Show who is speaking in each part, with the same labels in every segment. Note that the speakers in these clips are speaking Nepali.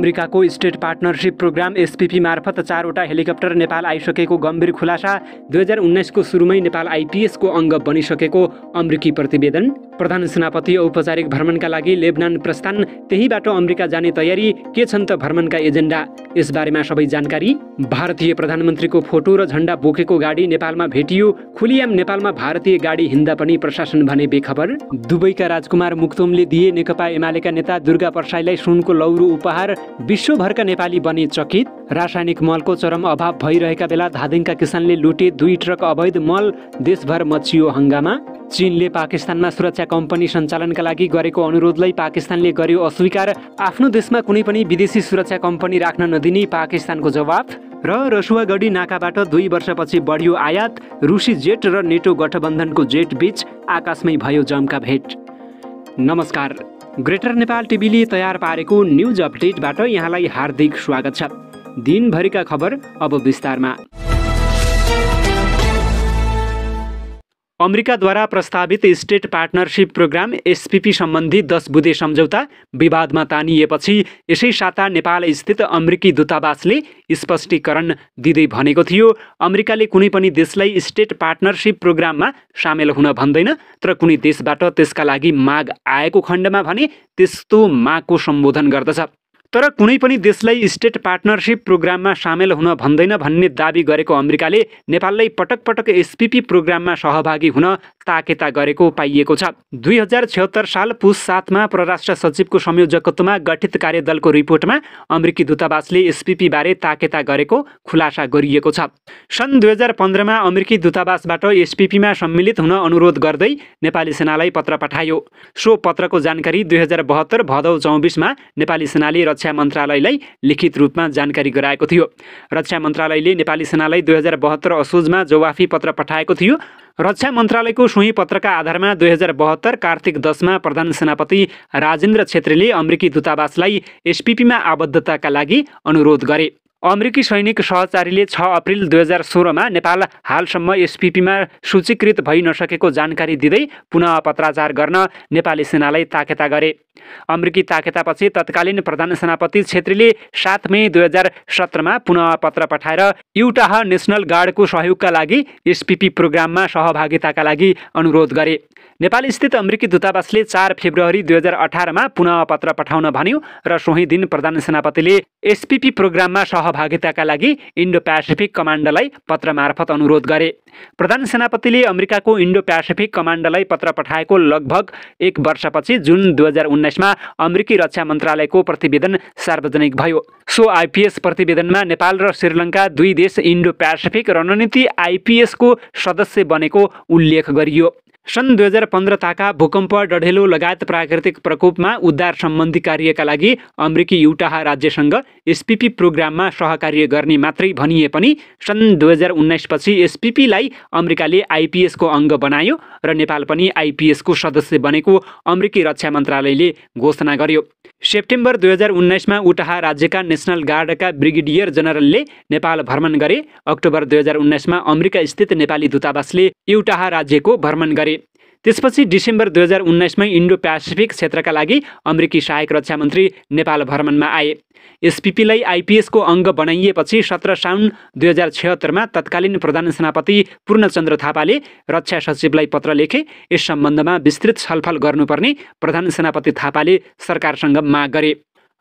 Speaker 1: अमेरिकाको स्टेट पार्टनरसिप प्रोग्राम एसपिपी मार्फत चारवटा हेलिकप्टर नेपाल आइसकेको गम्भीर खुलासा दुई हजार उन्नाइसको सुरुमै नेपाल आइपिएसको अङ्ग बनिसकेको अमेरिकी प्रतिवेदन प्रधान सेनापति औपचारिक भ्रमणका लागि लेबनान प्रस्थान त्यहीबाट अमेरिका जाने तयारी के छन् त भ्रमणका एजेन्डा यसबारेमा सबै जानकारी भारतीय प्रधानमन्त्रीको फोटो र झण्डा बोकेको गाडी नेपालमा भेटियो खुलियाम नेपालमा भारतीय गाडी हिँड्दा पनि प्रशासन भने बेखबर दुबईका राजकुमार मुक्तोमले दिए नेकपा एमालेका नेता दुर्गा परसाईलाई सुनको लौरो उपहार विश्वभरका नेपाली बने चकित रासायनिक मलको चरम अभाव भइरहेका बेला धादिङका किसानले लुटे दुई ट्रक अवैध मल देशभर मचियो हङ्गामा चीनले पाकिस्तानमा सुरक्षा कम्पनी सञ्चालनका लागि गरेको अनुरोधलाई पाकिस्तानले गर्यो अस्वीकार आफ्नो देशमा कुनै पनि विदेशी सुरक्षा कम्पनी राख्न नदिने पाकिस्तानको जवाब र रसुवागढी नाकाबाट दुई वर्षपछि बढ्यो आयात रुसी जेट र नेटो गठबन्धनको जेट बीच आकाशमै भयो जमका भेट नमस्कार ग्रेटर नेपाल टिभीले तयार पारेको न्युज अपडेटबाट यहाँलाई हार्दिक स्वागत छ दिनभरिका खबर अब विस्तारमा अमेरिकाद्वारा प्रस्तावित स्टेट पार्टनरसिप प्रोग्राम एसपिपी सम्बन्धी दस बुधे सम्झौता विवादमा तानिएपछि यसै साता नेपालस्थित अमेरिकी दूतावासले स्पष्टीकरण दिँदै भनेको थियो अमेरिकाले कुनै पनि देशलाई स्टेट पार्टनरसिप प्रोग्राममा सामेल हुन भन्दैन तर कुनै देशबाट त्यसका लागि माग आएको खण्डमा भने त्यस्तो मागको सम्बोधन गर्दछ तर कुनै पनि देशलाई स्टेट पार्टनरसिप प्रोग्राममा सामेल हुन भन्दैन भन्ने दावी गरेको अमेरिकाले नेपाललाई पटक पटक एसपिपी प्रोग्राममा सहभागी हुन ताकेता गरेको पाइएको छ दुई हजार छत्तर साल पुस सातमा परराष्ट्र सचिवको संयोजकत्वमा गठित कार्यदलको रिपोर्टमा अमेरिकी दूतावासले एसपिपीबारे ताकेता गरेको खुलासा गरिएको छ सन् दुई हजार पन्ध्रमा अमेरिकी दूतावासबाट एसपिपीमा सम्मिलित हुन अनुरोध गर्दै नेपाली सेनालाई पत्र पठायो सो पत्रको जानकारी दुई हजार बहत्तर भदौ चौबिसमा नेपाली सेनाले रक्षा मन्त्रालयलाई लिखित रूपमा जानकारी गराएको थियो रक्षा मन्त्रालयले नेपाली सेनालाई दुई हजार बहत्तर असोजमा जवाफी पत्र पठाएको थियो रक्षा मन्त्रालयको सोही पत्रका आधारमा दुई हजार बहत्तर कार्तिक दसमा प्रधान सेनापति राजेन्द्र छेत्रीले अमेरिकी दूतावासलाई एसपिपीमा आबद्धताका लागि अनुरोध गरे अमेरिकी सैनिक सहचारीले छ अप्रिल दुई हजार सोह्रमा नेपाल हालसम्म एसपिपीमा सूचीकृत भइ नसकेको जानकारी दिँदै पुनः पत्राचार गर्न नेपाली सेनालाई ताकेता गरे अमेरिकी ताकेतापछि तत्कालीन प्रधान सेनापति छेत्रीले सात मे दुई हजार सत्रमा पुनः पत्र पठाएर युटाह नेसनल गार्डको सहयोगका लागि एसपिपी प्रोग्राममा सहभागिताका लागि अनुरोध गरे नेपालस्थित अमेरिकी दूतावासले चार फेब्रुअरी दुई हजार अठारमा पुनः पत्र पठाउन भन्यो र सोही दिन प्रधान सेनापतिले एसपिपी प्रोग्राममा सहभागिताका लागि इन्डो प्यासिफिक कमान्डलाई पत्र मार्फत अनुरोध गरे प्रधान सेनापतिले अमेरिकाको इन्डो प्यासिफिक कमान्डलाई पत्र पठाएको लगभग एक वर्षपछि जुन दुई हजार उन्नाइसमा अमेरिकी रक्षा मन्त्रालयको प्रतिवेदन सार्वजनिक भयो सो आइपिएस प्रतिवेदनमा नेपाल र श्रीलङ्का दुई देश इन्डो प्यासिफिक रणनीति आइपिएसको सदस्य बनेको उल्लेख गरियो सन् दुई हजार पन्ध्र ताका भूकम्प डढेलो लगायत प्राकृतिक प्रकोपमा उद्धार सम्बन्धी कार्यका लागि अमेरिकी युटाहा राज्यसँग एसपिपी प्रोग्राममा सहकार्य गर्ने मात्रै भनिए पनि सन् दुई हजार उन्नाइसपछि एसपिपीलाई अमेरिकाले आइपिएसको अङ्ग बनायो र नेपाल पनि आइपिएसको सदस्य बनेको अमेरिकी रक्षा मन्त्रालयले घोषणा गर्यो सेप्टेम्बर दुई हजार उन्नाइसमा उटाहा राज्यका नेसनल गार्डका ब्रिगेडियर जनरलले नेपाल भ्रमण गरे अक्टोबर दुई हजार उन्नाइसमा स्थित नेपाली दूतावासले युटाहा राज्यको भ्रमण गरे त्यसपछि डिसेम्बर दुई हजार उन्नाइसमै इन्डो प्यासिफिक क्षेत्रका लागि अमेरिकी सहायक रक्षा मन्त्री नेपाल भ्रमणमा आए एसपिपीलाई आइपिएसको अङ्ग बनाइएपछि सत्र साउन दुई हजार छत्तरमा तत्कालीन प्रधान सेनापति पूर्णचन्द्र थापाले रक्षा सचिवलाई पत्र लेखे यस सम्बन्धमा विस्तृत छलफल गर्नुपर्ने प्रधान सेनापति थापाले सरकारसँग माग गरे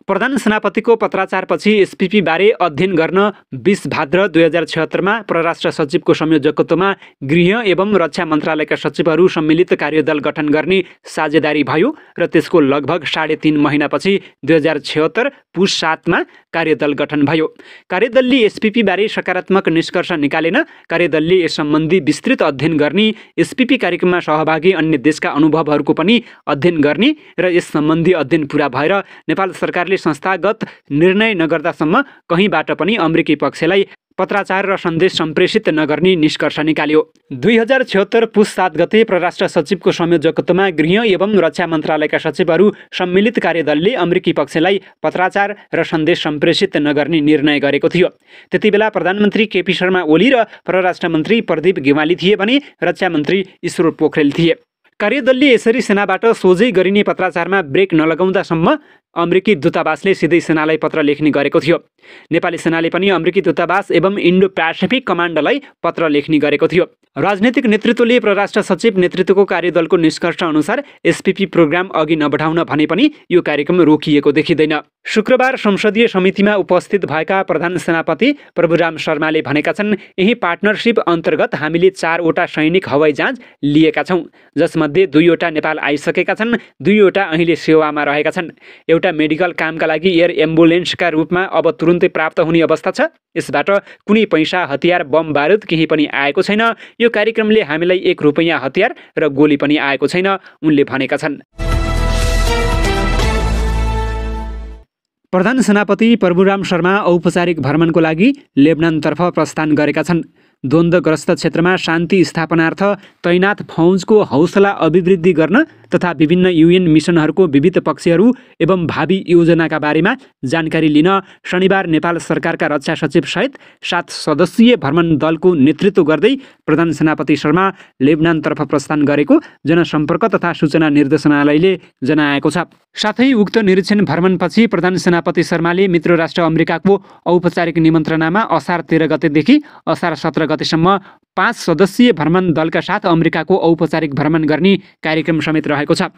Speaker 1: प्रधान सेनापतिको पत्राचारपछि एसपिपीबारे अध्ययन गर्न बिस भाद्र दुई हजार छत्तरमा परराष्ट्र सचिवको संयोजकत्वमा गृह एवं रक्षा मन्त्रालयका सचिवहरू सम्मिलित कार्यदल गठन गर्ने साझेदारी भयो र त्यसको लगभग साढे तिन महिनापछि दुई हजार छत्तर पुस सातमा कार्यदल गठन भयो कार्यदलले एसपिपीबारे सकारात्मक निष्कर्ष निकालेन कार्यदलले यस सम्बन्धी विस्तृत अध्ययन गर्ने एसपिपी कार्यक्रममा सहभागी अन्य देशका अनुभवहरूको पनि अध्ययन गर्ने र यस सम्बन्धी अध्ययन पुरा भएर नेपाल सरकारले संस्थागत निर्णय नगर्दासम्म कहीँबाट पनि अमेरिकी पक्षलाई पत्राचार र सन्देश सम्प्रेषित नगर्ने निष्कर्ष निकाल्यो दुई हजार छिहत्तर पुस सात गते परराष्ट्र सचिवको संयोजकत्वमा गृह एवं रक्षा मन्त्रालयका सचिवहरू सम्मिलित कार्यदलले अमेरिकी पक्षलाई पत्राचार र सन्देश सम्प्रेषित नगर्ने निर्णय गरेको थियो त्यतिबेला प्रधानमन्त्री केपी शर्मा ओली र परराष्ट्र मन्त्री प्रदीप गेवाली थिए भने रक्षा मन्त्री ईश्वर पोखरेल थिए कार्यदलले यसरी सेनाबाट सोझै गरिने पत्राचारमा ब्रेक नलगाउँदासम्म अमेरिकी दूतावासले सिधै सेनालाई पत्र लेख्ने गरेको थियो नेपाली सेनाले पनि अमेरिकी दूतावास एवं इन्डो प्यासिफिक कमान्डलाई पत्र लेख्ने गरेको थियो राजनैतिक नेतृत्वले परराष्ट्र सचिव नेतृत्वको कार्यदलको निष्कर्ष अनुसार एसपिपी प्रोग्राम अघि नबढाउन भने पनि यो कार्यक्रम रोकिएको देखिँदैन शुक्रबार संसदीय समितिमा उपस्थित भएका प्रधान सेनापति प्रभुराम शर्माले भनेका छन् यही पार्टनरसिप अन्तर्गत हामीले चारवटा सैनिक हवाई जहाँ लिएका छौँ जसमध्ये दुईवटा नेपाल आइसकेका छन् दुईवटा अहिले सेवामा रहेका छन् एउटा मेडिकल कामका लागि एयर एम्बुलेन्सका रूपमा अब तुरुन्तै प्राप्त हुने अवस्था छ यसबाट कुनै पैसा हतियार बम बारुद केही पनि आएको छैन यो कार्यक्रमले हामीलाई एक रुपैयाँ हतियार र गोली पनि आएको छैन उनले भनेका छन् प्रधान सेनापति प्रभुराम शर्मा औपचारिक भ्रमणको लागि लेबनानतर्फ प्रस्थान गरेका छन् द्वन्द्वग्रस्त क्षेत्रमा शान्ति स्थापनार्थ तैनाथ फौजको हौसला अभिवृद्धि गर्न तथा विभिन्न युएन मिसनहरूको विविध पक्षहरू एवं भावी योजनाका बारेमा जानकारी लिन शनिबार नेपाल सरकारका रक्षा सचिवसहित सात सदस्यीय भ्रमण दलको नेतृत्व गर्दै प्रधान सेनापति शर्मा लेबनानतर्फ प्रस्थान गरेको जनसम्पर्क तथा सूचना निर्देशनालयले जनाएको छ साथै उक्त निरीक्षण भ्रमणपछि प्रधान सेनापति शर्माले मित्र राष्ट्र अमेरिकाको औपचारिक निमन्त्रणामा असार तेह्र गतेदेखि असार सत्र गतेसम्म पाँच सदस्यीय भ्रमण दलका साथ अमेरिकाको औपचारिक भ्रमण गर्ने कार्यक्रम समेत रहेको छ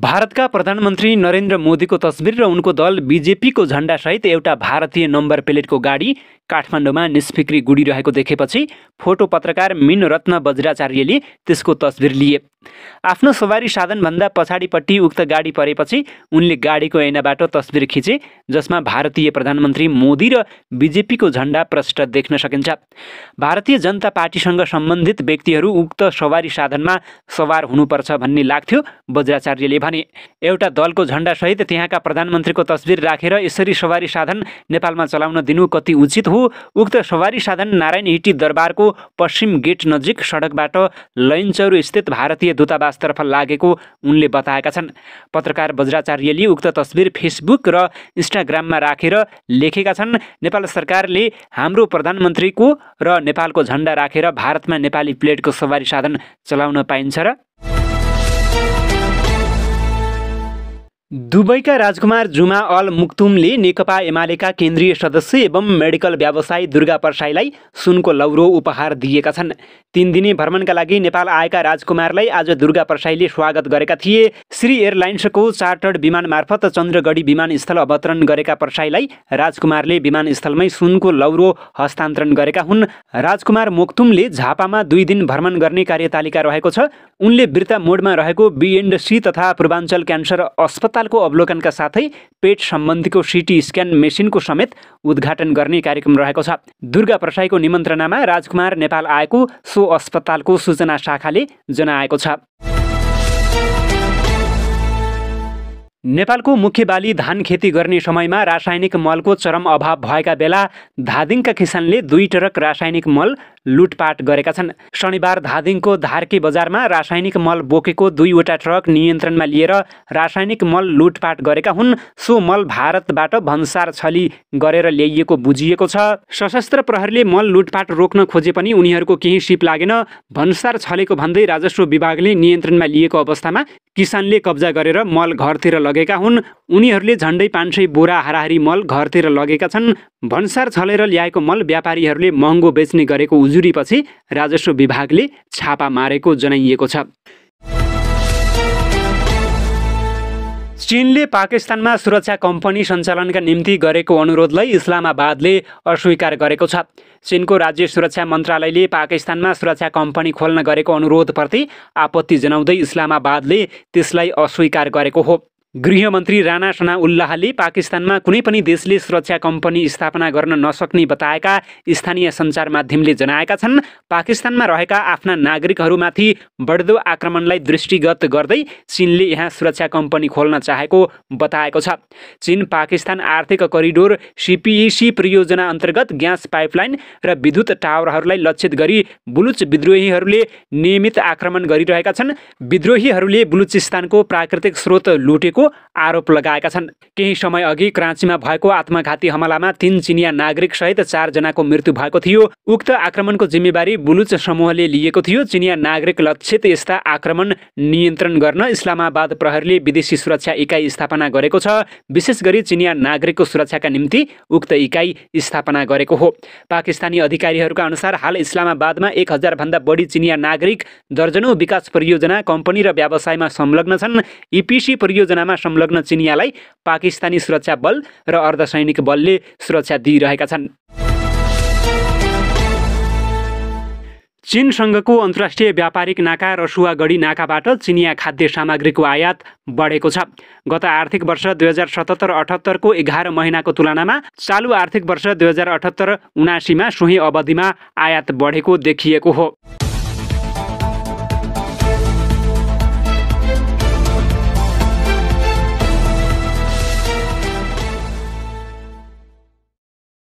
Speaker 1: भारतका प्रधानमन्त्री नरेन्द्र मोदीको तस्बिर र उनको दल बिजेपीको सहित एउटा भारतीय नम्बर प्लेटको गाडी काठमाडौँमा निष्फिक्री गुडिरहेको देखेपछि फोटो पत्रकार मिन रत्न बज्राचार्यले त्यसको तस्बिर लिए आफ्नो सवारी साधनभन्दा पछाडिपट्टि उक्त गाडी परेपछि उनले गाडीको ऐनाबाट तस्बिर खिचे जसमा भारतीय प्रधानमन्त्री मोदी र बिजेपीको झण्डा प्रष्ट देख्न सकिन्छ भारतीय जनता पार्टीसँग सम्बन्धित व्यक्तिहरू उक्त सवारी साधनमा सवार हुनुपर्छ भन्ने लाग्थ्यो बज्राचार्यले भने एउटा दलको झण्डासहित त्यहाँका प्रधानमन्त्रीको तस्बिर राखेर यसरी सवारी साधन नेपालमा चलाउन दिनु कति उचित हो उक्त सवारी साधन नारायण हिटी दरबारको पश्चिम गेट नजिक सडकबाट लैनचौर स्थित भारतीय दूतावासतर्फ लागेको उनले बताएका छन् पत्रकार बज्राचार्यले उक्त तस्बिर फेसबुक र इन्स्टाग्राममा राखेर रा लेखेका छन् नेपाल सरकारले हाम्रो प्रधानमन्त्रीको र नेपालको झन्डा राखेर रा भारतमा नेपाली प्लेटको सवारी साधन चलाउन पाइन्छ र दुबईका राजकुमार जुमा अल मुक्तुमले नेकपा एमालेका केन्द्रीय सदस्य एवं मेडिकल व्यवसायी दुर्गा परसाईलाई सुनको लौरो उपहार दिएका छन् तिन दिने भ्रमणका लागि नेपाल आएका राजकुमारलाई आज दुर्गा परसाईले स्वागत गरेका थिए श्री एयरलाइन्सको चार्टर्ड विमान मार्फत चन्द्रगढी विमानस्थल अवतरण गरेका परसाईलाई राजकुमारले विमानस्थलमै सुनको लौरो हस्तान्तरण गरेका हुन् राजकुमार मुक्तुमले झापामा दुई दिन भ्रमण गर्ने कार्यतालिका रहेको छ उनले वृत्ता मोडमा रहेको बिएन्डसी तथा पूर्वाञ्चल क्यान्सर अस्पतालको अवलोकनका साथै पेट सम्बन्धीको सिटी स्क्यान मेसिनको समेत उद्घाटन गर्ने कार्यक्रम रहेको छ दुर्गा प्रसाईको निमन्त्रणामा राजकुमार नेपाल आएको सो अस्पतालको सूचना शाखाले जनाएको छ नेपालको मुख्य बाली धान खेती गर्ने समयमा रासायनिक मलको चरम अभाव भएका बेला धादिङका किसानले दुई ट्रक रासायनिक मल लुटपाट गरेका छन् शनिबार धादिङको धारके बजारमा रासायनिक मल बोकेको दुईवटा ट्रक नियन्त्रणमा लिएर रासायनिक मल लुटपाट गरेका हुन् सो मल भारतबाट भन्सार छली गरेर ल्याइएको बुझिएको छ सशस्त्र प्रहरीले मल लुटपाट रोक्न खोजे पनि उनीहरूको केही सिप लागेन भन्सार छलेको भन्दै राजस्व विभागले नियन्त्रणमा लिएको अवस्थामा किसानले कब्जा गरेर मल घरतिर लगे लगेका हुन् उनीहरूले झन्डै पाँच सय बोरा हाराहारी मल घरतिर लगेका छन् भन्सार छलेर ल्याएको मल व्यापारीहरूले महँगो बेच्ने गरेको उजुरीपछि राजस्व विभागले छापा मारेको जनाइएको छ चीनले पाकिस्तानमा सुरक्षा कम्पनी सञ्चालनका निम्ति गरेको अनुरोधलाई इस्लामाबादले अस्वीकार गरेको छ चिनको राज्य सुरक्षा मन्त्रालयले पाकिस्तानमा सुरक्षा कम्पनी खोल्न गरेको अनुरोधप्रति आपत्ति जनाउँदै इस्लामाबादले त्यसलाई अस्वीकार गरेको हो गृहमन्त्री राणा सना उल्लाहले पाकिस्तानमा कुनै पनि देशले सुरक्षा कम्पनी स्थापना गर्न नसक्ने बताएका स्थानीय सञ्चार माध्यमले जनाएका छन् पाकिस्तानमा रहेका आफ्ना नागरिकहरूमाथि बढ्दो आक्रमणलाई दृष्टिगत गर्दै चिनले यहाँ सुरक्षा कम्पनी खोल्न चाहेको बताएको छ चिन पाकिस्तान आर्थिक करिडोर सिपिइसी परियोजना अन्तर्गत ग्यास पाइपलाइन र विद्युत टावरहरूलाई लक्षित गरी बुलुच विद्रोहीहरूले नियमित आक्रमण गरिरहेका छन् विद्रोहीहरूले बुलुचिस्तानको प्राकृतिक स्रोत लुटेको गरेको आरोप लगाएका छन् केही समय अघि क्राँचीमा भएको आत्मघाती हमलामा तीन चिनिया नागरिक सहित चारजनाको मृत्यु भएको थियो उक्त आक्रमणको जिम्मेवारी बुलुच समूहले लिएको थियो चिनिया नागरिक लक्षित यस्ता आक्रमण नियन्त्रण गर्न इस्लामाबाद प्रहरीले विदेशी सुरक्षा इकाइ स्थापना गरेको छ विशेष गरी चिनिया नागरिकको सुरक्षाका निम्ति उक्त इकाइ स्थापना गरेको हो पाकिस्तानी अधिकारीहरूका अनुसार हाल इस्लामाबादमा एक हजारभन्दा बढी चिनिया नागरिक दर्जनौँ विकास परियोजना कम्पनी र व्यवसायमा संलग्न छन् इपिसी परियोजनामा हत्यामा संलग्न चिनियालाई पाकिस्तानी सुरक्षा बल र अर्धसैनिक बलले सुरक्षा दिइरहेका छन् चीनसँगको अन्तर्राष्ट्रिय व्यापारिक नाका र सुवागढी नाकाबाट चिनिया खाद्य सामग्रीको आयात बढेको छ गत आर्थिक वर्ष दुई हजार सतहत्तर अठहत्तरको एघार महिनाको तुलनामा चालु आर्थिक वर्ष दुई हजार अठहत्तर उनासीमा सोही अवधिमा आयात बढेको देखिएको हो